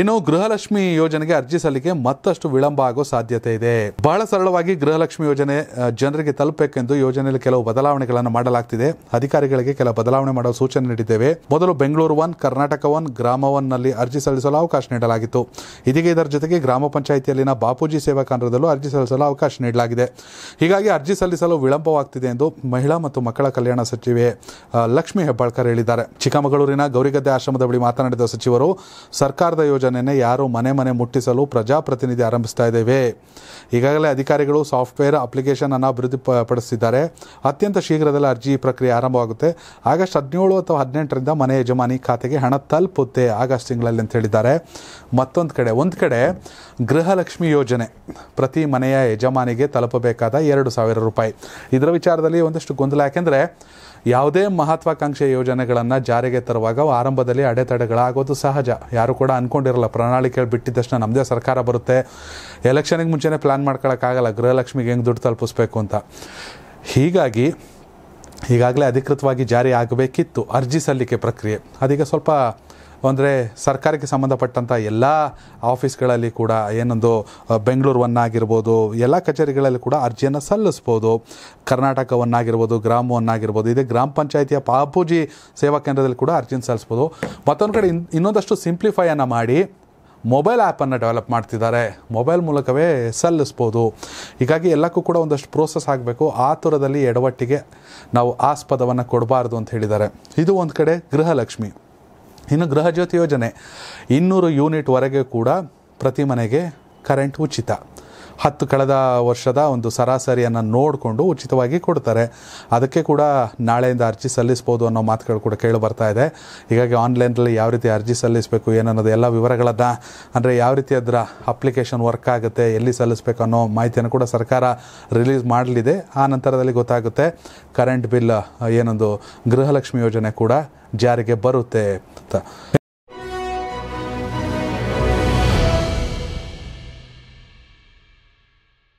ಇನ್ನು ಗೃಹಲಕ್ಷ್ಮಿ ಯೋಜನೆಗೆ ಅರ್ಜಿ ಸಲ್ಲಿಕೆ ಮತ್ತಷ್ಟು ವಿಳಂಬ ಆಗೋ ಸಾಧ್ಯತೆ ಇದೆ ಬಹಳ ಸರಳವಾಗಿ ಗೃಹಲಕ್ಷ್ಮಿ ಯೋಜನೆ ಜನರಿಗೆ ತಲುಪಬೇಕೆಂದು ಯೋಜನೆಯಲ್ಲಿ ಕೆಲವು ಬದಲಾವಣೆಗಳನ್ನು ಮಾಡಲಾಗ್ತಿದೆ ಅಧಿಕಾರಿಗಳಿಗೆ ಕೆಲ ಬದಲಾವಣೆ ಮಾಡುವ ಸೂಚನೆ ನೀಡಿದ್ದೇವೆ ಮೊದಲು Bengaluru one Karnataka one Grama one ನಲ್ಲಿ ಅರ್ಜಿ ಸಲ್ಲಿಸಲು ಅವಕಾಶ ನೀಡಲಾಗಿತ್ತು ಇದೀಗ ಇದರ ಜೊತೆಗೆ ಗ್ರಾಮ ಪಂಚಾಯಿತಿಯಲ್ಲಿನ ಬಾಪೂಜಿ ಸೇವಾ ಕೇಂದ್ರದಲ್ಲೂ ಅರ್ಜಿ ಸಲ್ಲಿಸಲು ಅವಕಾಶ ನೀಡಲಾಗಿದೆ ಹೀಗಾಗಿ ಅರ್ಜಿ ಸಲ್ಲಿಸಲು ವಿಳಂಬವಾಗ್ತಿದೆ ಎಂದು ಮಹಿಳಾ ಮತ್ತು ಮಕ್ಕಳ ಕಲ್ಯಾಣ ಸಚಿವೆ ಲಕ್ಷ್ಮೀ ಹೆಬ್ಬಾಳ್ಕರ್ ಹೇಳಿದ್ದಾರೆ ಚಿಕ್ಕಮಗಳೂರಿನ ಗೌರಿಗದ್ದೆ ಆಶ್ರಮದ ಬಳಿ ಮಾತನಾಡಿದ ಸಚಿವರು ಸರ್ಕಾರದ ಯೋಜನೆ ಯಾರು ಮನೆ ಮನೆ ಮುಟ್ಟಿಸಲು ಪ್ರಜಾಪ್ರತಿನಿಧಿ ಆರಂಭಿಸ್ತಾ ಇದ್ದೇವೆ ಈಗಾಗಲೇ ಅಧಿಕಾರಿಗಳು ಸಾಫ್ಟ್ವೇರ್ ಅಪ್ಲಿಕೇಶನ್ ಅನ್ನು ಅಭಿವೃದ್ಧಿ ಪಡಿಸಿದ್ದಾರೆ ಅತ್ಯಂತ ಶೀಘ್ರದಲ್ಲಿ ಅರ್ಜಿ ಪ್ರಕ್ರಿಯೆ ಆರಂಭವಾಗುತ್ತೆ ಆಗಸ್ಟ್ ಹದಿನೇಳು ಅಥವಾ ಹದಿನೆಂಟರಿಂದ ಮನೆ ಯಜಮಾನಿ ಖಾತೆಗೆ ಹಣ ತಲುಪುತ್ತೆ ಆಗಸ್ಟ್ ತಿಂಗಳಲ್ಲಿ ಅಂತ ಹೇಳಿದ್ದಾರೆ ಮತ್ತೊಂದು ಕಡೆ ಒಂದು ಕಡೆ ಗೃಹಲಕ್ಷ್ಮಿ ಯೋಜನೆ ಪ್ರತಿ ಮನೆಯ ಯಜಮಾನಿಗೆ ತಲುಪಬೇಕಾದ ಎರಡು ಸಾವಿರ ರೂಪಾಯಿ ಇದರ ವಿಚಾರದಲ್ಲಿ ಒಂದಷ್ಟು ಗೊಂದಲ ಯಾಕೆಂದರೆ ಯಾವುದೇ ಮಹತ್ವಾಕಾಂಕ್ಷೆ ಯೋಜನೆಗಳನ್ನು ಜಾರಿಗೆ ತರುವಾಗ ಆರಂಭದಲ್ಲಿ ಅಡೆತಡೆಗಳಾಗೋದು ಸಹಜ ಯಾರು ಕೂಡ ಅಂದ್ಕೊಂಡಿರಲ್ಲ ಹೇಳ್ತಾರಲ್ಲ ಪ್ರಣಾಳಿಕೆ ಬಿಟ್ಟಿದ ತಕ್ಷಣ ನಮ್ಮದೇ ಸರ್ಕಾರ ಬರುತ್ತೆ ಎಲೆಕ್ಷನಿಗೆ ಮುಂಚೆನೇ ಪ್ಲ್ಯಾನ್ ಮಾಡ್ಕೊಳ್ಳೋಕ್ಕಾಗಲ್ಲ ಗೃಹಲಕ್ಷ್ಮಿಗೆ ಹೆಂಗೆ ದುಡ್ಡು ತಲುಪಿಸ್ಬೇಕು ಅಂತ ಹೀಗಾಗಿ ಈಗಾಗಲೇ ಅಧಿಕೃತವಾಗಿ ಜಾರಿ ಆಗಬೇಕಿತ್ತು ಅರ್ಜಿ ಸಲ್ಲಿಕೆ ಪ್ರಕ್ರಿಯೆ ಅದೀಗ ಸ್ವಲ್ಪ ಅಂದರೆ ಸರ್ಕಾರಕ್ಕೆ ಸಂಬಂಧಪಟ್ಟಂಥ ಎಲ್ಲ ಆಫೀಸ್ಗಳಲ್ಲಿ ಕೂಡ ಏನೊಂದು ಬೆಂಗಳೂರು ಎಲ್ಲ ಕಚೇರಿಗಳಲ್ಲಿ ಕೂಡ ಅರ್ಜಿಯನ್ನು ಸಲ್ಲಿಸ್ಬೋದು ಕರ್ನಾಟಕವನ್ನಾಗಿರ್ಬೋದು ಗ್ರಾಮವನ್ನಾಗಿರ್ಬೋದು ಇದೇ ಗ್ರಾಮ ಪಂಚಾಯಿತಿಯ ಪಾಪೂಜಿ ಸೇವಾ ಕೇಂದ್ರದಲ್ಲಿ ಕೂಡ ಅರ್ಜಿಯನ್ನು ಸಲ್ಲಿಸ್ಬೋದು ಮತ್ತೊಂದು ಕಡೆ ಇನ್ ಇನ್ನೊಂದಷ್ಟು ಸಿಂಪ್ಲಿಫೈಯನ್ನು ಮಾಡಿ ಮೊಬೈಲ್ ಆ್ಯಪನ್ನು ಡೆವಲಪ್ ಮಾಡ್ತಿದ್ದಾರೆ ಮೊಬೈಲ್ ಮೂಲಕವೇ ಸಲ್ಲಿಸ್ಬೋದು ಹೀಗಾಗಿ ಎಲ್ಲಕ್ಕೂ ಕೂಡ ಒಂದಷ್ಟು ಪ್ರೋಸೆಸ್ ಆಗಬೇಕು ಆ ಥರದಲ್ಲಿ ಎಡವಟ್ಟಿಗೆ ನಾವು ಆಸ್ಪದವನ್ನು ಕೊಡಬಾರ್ದು ಅಂತ ಹೇಳಿದ್ದಾರೆ ಇದು ಒಂದು ಕಡೆ ಗೃಹಲಕ್ಷ್ಮಿ ಇನ್ನು ಗೃಹಜ್ಯೋತಿ ಯೋಜನೆ ಇನ್ನೂರು ಯೂನಿಟ್ವರೆಗೆ ಕೂಡ ಪ್ರತಿ ಮನೆಗೆ ಕರೆಂಟ್ ಉಚಿತ ಹತ್ತು ಕಳೆದ ವರ್ಷದ ಒಂದು ಸರಾಸರಿಯನ್ನು ನೋಡಿಕೊಂಡು ಉಚಿತವಾಗಿ ಕೊಡ್ತಾರೆ ಅದಕ್ಕೆ ಕೂಡ ನಾಳೆಯಿಂದ ಅರ್ಜಿ ಸಲ್ಲಿಸ್ಬೋದು ಅನ್ನೋ ಮಾತುಗಳು ಕೂಡ ಕೇಳಿ ಬರ್ತಾ ಇದೆ ಹೀಗಾಗಿ ಆನ್ಲೈನಲ್ಲಿ ಯಾವ ರೀತಿ ಅರ್ಜಿ ಸಲ್ಲಿಸಬೇಕು ಏನನ್ನೋದು ಎಲ್ಲ ವಿವರಗಳನ್ನು ಅಂದರೆ ಯಾವ ರೀತಿ ಅದರ ಅಪ್ಲಿಕೇಶನ್ ವರ್ಕ್ ಆಗುತ್ತೆ ಎಲ್ಲಿ ಸಲ್ಲಿಸಬೇಕು ಅನ್ನೋ ಮಾಹಿತಿಯನ್ನು ಕೂಡ ಸರ್ಕಾರ ರಿಲೀಸ್ ಮಾಡಲಿದೆ ಆ ನಂತರದಲ್ಲಿ ಗೊತ್ತಾಗುತ್ತೆ ಕರೆಂಟ್ ಬಿಲ್ ಏನೊಂದು ಗೃಹಲಕ್ಷ್ಮಿ ಯೋಜನೆ ಕೂಡ ಜಾರಿಗೆ ಬರುತ್ತೆ